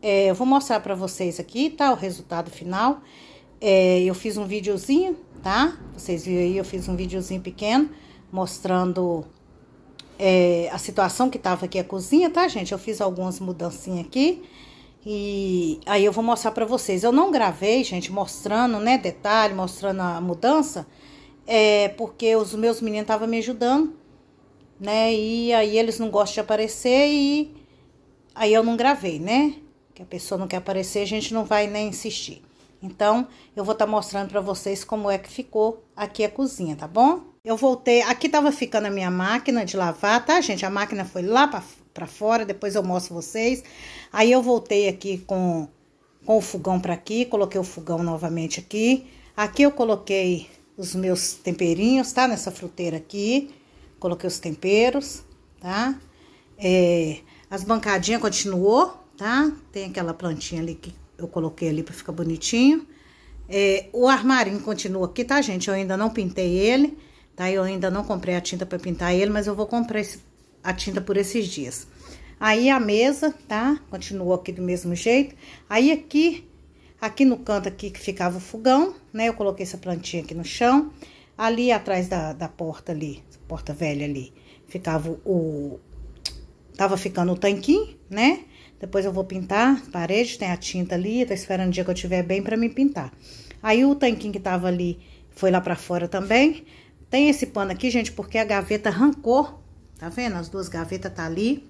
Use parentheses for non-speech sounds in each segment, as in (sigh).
É, eu vou mostrar para vocês aqui, tá? O resultado final. É, eu fiz um videozinho, tá? Vocês viram aí, eu fiz um videozinho pequeno mostrando é, a situação que tava aqui a cozinha, tá, gente? Eu fiz algumas mudancinhas aqui e aí eu vou mostrar para vocês. Eu não gravei, gente, mostrando, né, detalhe, mostrando a mudança, é porque os meus meninos estavam me ajudando, né? E aí eles não gostam de aparecer e aí eu não gravei, né? que a pessoa não quer aparecer, a gente não vai nem insistir. Então, eu vou estar tá mostrando para vocês como é que ficou aqui a cozinha, tá bom? Eu voltei, aqui tava ficando a minha máquina de lavar, tá, gente? A máquina foi lá para fora, depois eu mostro vocês. Aí eu voltei aqui com, com o fogão para aqui, coloquei o fogão novamente aqui. Aqui eu coloquei os meus temperinhos, tá? Nessa fruteira aqui, coloquei os temperos, tá? É, as bancadinhas continuou, tá? Tem aquela plantinha ali que eu coloquei ali para ficar bonitinho. É, o armarinho continua aqui, tá, gente? Eu ainda não pintei ele, tá? Eu ainda não comprei a tinta para pintar ele, mas eu vou comprar esse, a tinta por esses dias. Aí a mesa, tá? Continua aqui do mesmo jeito. Aí aqui, aqui no canto aqui que ficava o fogão, né? Eu coloquei essa plantinha aqui no chão. Ali atrás da, da porta ali, porta velha ali, ficava o... Tava ficando o tanquinho, né? Depois eu vou pintar parede, tem a tinta ali, tô tá esperando o dia que eu tiver bem para me pintar. Aí o tanquinho que tava ali foi lá para fora também. Tem esse pano aqui, gente, porque a gaveta arrancou, tá vendo? As duas gavetas tá ali.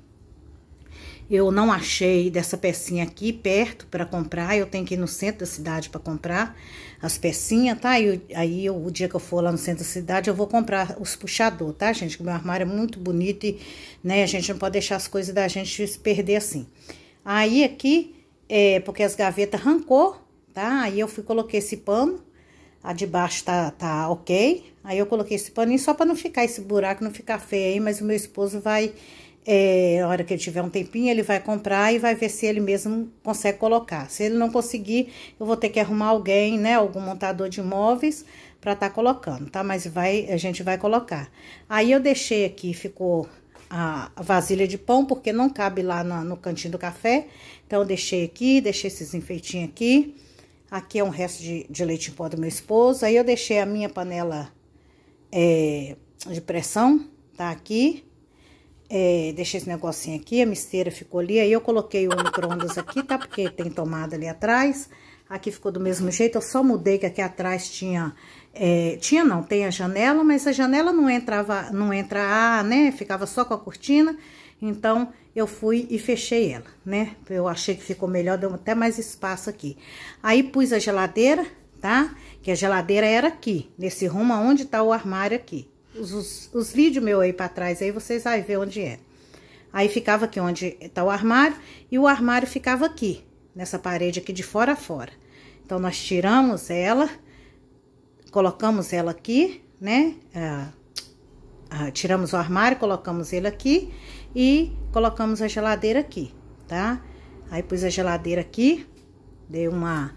Eu não achei dessa pecinha aqui perto para comprar, eu tenho que ir no centro da cidade para comprar as pecinhas, tá? E aí eu, o dia que eu for lá no centro da cidade, eu vou comprar os puxador, tá, gente? Que meu armário é muito bonito e, né, a gente não pode deixar as coisas da gente se perder assim. Aí aqui, é porque as gavetas arrancou, tá? Aí eu fui coloquei esse pano, a de baixo tá, tá ok. Aí eu coloquei esse paninho só para não ficar esse buraco, não ficar feio aí, mas o meu esposo vai é, na hora que ele tiver um tempinho, ele vai comprar e vai ver se ele mesmo consegue colocar. Se ele não conseguir, eu vou ter que arrumar alguém, né, algum montador de móveis para estar tá colocando, tá? Mas vai, a gente vai colocar. Aí eu deixei aqui, ficou a vasilha de pão, porque não cabe lá no cantinho do café. Então, eu deixei aqui, deixei esses enfeitinhos aqui. Aqui é um resto de, de leite em pó do meu esposo. Aí, eu deixei a minha panela é, de pressão, tá aqui é, deixei esse negocinho aqui, a misteira ficou ali, aí eu coloquei o micro-ondas aqui, tá? Porque tem tomada ali atrás, aqui ficou do mesmo jeito, eu só mudei que aqui atrás tinha, é, tinha não, tem a janela, mas a janela não entrava, não entra ar, né? Ficava só com a cortina, então eu fui e fechei ela, né? Eu achei que ficou melhor, deu até mais espaço aqui. Aí pus a geladeira, tá? Que a geladeira era aqui, nesse rumo aonde tá o armário aqui, os, os vídeos meu aí para trás, aí vocês vão ver onde é. Aí ficava aqui onde está o armário, e o armário ficava aqui, nessa parede aqui de fora a fora. Então, nós tiramos ela, colocamos ela aqui, né? Ah, ah, tiramos o armário, colocamos ele aqui e colocamos a geladeira aqui, tá? Aí pus a geladeira aqui, dei uma...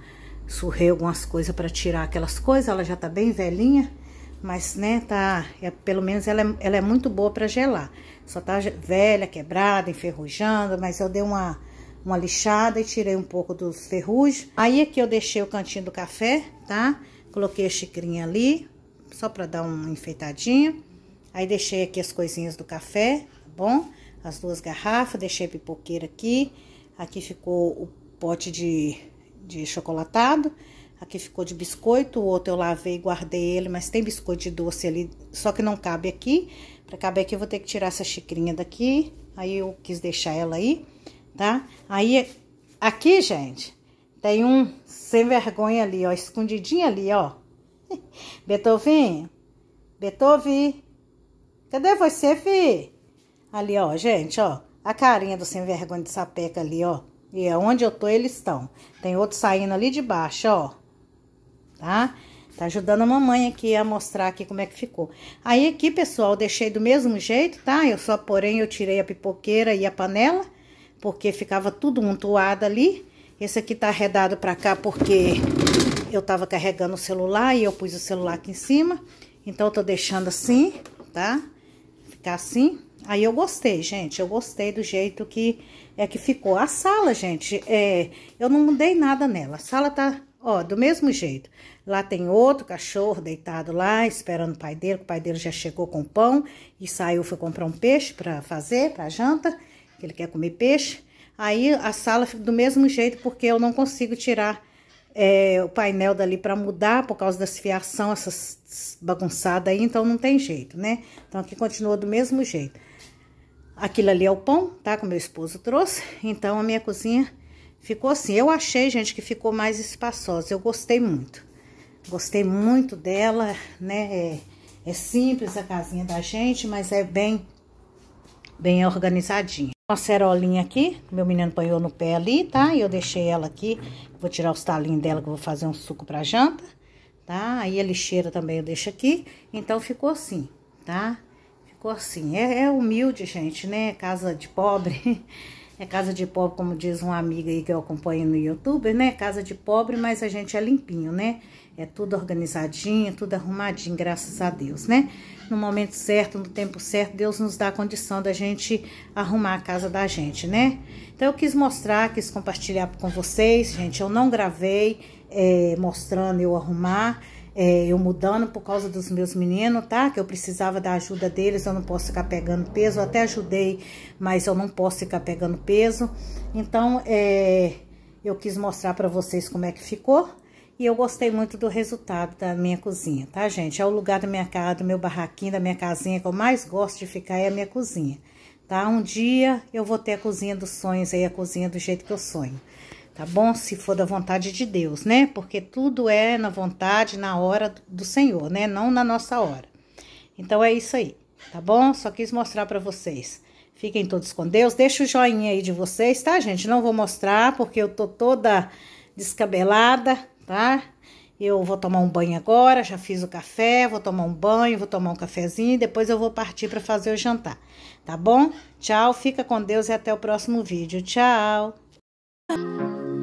Surrei algumas coisas para tirar aquelas coisas, ela já tá bem velhinha mas né, tá, é, pelo menos ela é, ela é muito boa para gelar. Só tá velha, quebrada, enferrujando, mas eu dei uma uma lixada e tirei um pouco dos ferrugem. Aí aqui é eu deixei o cantinho do café, tá? Coloquei a xicrinha ali, só para dar uma enfeitadinha. Aí deixei aqui as coisinhas do café, tá bom? As duas garrafas, deixei a pipoqueira aqui. Aqui ficou o pote de, de chocolatado. Aqui ficou de biscoito, o outro eu lavei e guardei ele, mas tem biscoito de doce ali, só que não cabe aqui. Pra caber aqui eu vou ter que tirar essa xicrinha daqui, aí eu quis deixar ela aí, tá? Aí, aqui, gente, tem um sem vergonha ali, ó, escondidinho ali, ó. (laughs) Beethoven, Beethoven, cadê você, fi? Ali, ó, gente, ó, a carinha do sem vergonha de sapeca ali, ó. E é onde eu tô, eles estão. Tem outro saindo ali de baixo, ó tá? Tá ajudando a mamãe aqui a mostrar aqui como é que ficou. Aí aqui, pessoal, deixei do mesmo jeito, tá? Eu só, porém, eu tirei a pipoqueira e a panela, porque ficava tudo untuado ali. Esse aqui tá arredado pra cá porque eu tava carregando o celular e eu pus o celular aqui em cima. Então, eu tô deixando assim, tá? Ficar assim. Aí eu gostei, gente, eu gostei do jeito que é que ficou. A sala, gente, é, eu não mudei nada nela. A sala tá Ó, do mesmo jeito. Lá tem outro cachorro deitado lá, esperando o pai dele, o pai dele já chegou com pão e saiu, foi comprar um peixe para fazer, para janta, que ele quer comer peixe. Aí a sala fica do mesmo jeito, porque eu não consigo tirar é, o painel dali para mudar por causa das fiação, essas bagunçadas aí, então não tem jeito, né? Então aqui continua do mesmo jeito. Aquilo ali é o pão, tá? Que o meu esposo trouxe. Então a minha cozinha Ficou assim, eu achei, gente, que ficou mais espaçosa, eu gostei muito. Gostei muito dela, né? É, é simples a casinha da gente, mas é bem, bem organizadinha. Uma cerolinha aqui, meu menino apanhou no pé ali, tá? E eu deixei ela aqui, vou tirar os talinhos dela que eu vou fazer um suco pra janta, tá? Aí a lixeira também eu deixo aqui, então ficou assim, tá? Ficou assim, é, é humilde, gente, né? Casa de pobre, (laughs) É casa de pobre, como diz uma amiga aí que eu acompanho no YouTube, né? Casa de pobre, mas a gente é limpinho, né? É tudo organizadinho, tudo arrumadinho, graças a Deus, né? No momento certo, no tempo certo, Deus nos dá a condição da gente arrumar a casa da gente, né? Então, eu quis mostrar, quis compartilhar com vocês, gente. Eu não gravei é, mostrando eu arrumar, é, eu mudando por causa dos meus meninos, tá? Que eu precisava da ajuda deles, eu não posso ficar pegando peso. Eu até ajudei, mas eu não posso ficar pegando peso. Então, é, eu quis mostrar para vocês como é que ficou. E eu gostei muito do resultado da minha cozinha, tá, gente? É o lugar da minha casa, do meu barraquinho, da minha casinha que eu mais gosto de ficar é a minha cozinha, tá? Um dia eu vou ter a cozinha dos sonhos aí, a cozinha do jeito que eu sonho tá bom? Se for da vontade de Deus, né? Porque tudo é na vontade, na hora do Senhor, né? Não na nossa hora. Então é isso aí, tá bom? Só quis mostrar para vocês. Fiquem todos com Deus. Deixa o joinha aí de vocês, tá, gente? Não vou mostrar porque eu tô toda descabelada, tá? Eu vou tomar um banho agora, já fiz o café, vou tomar um banho, vou tomar um cafezinho depois eu vou partir para fazer o jantar, tá bom? Tchau, fica com Deus e até o próximo vídeo. Tchau. you. (laughs)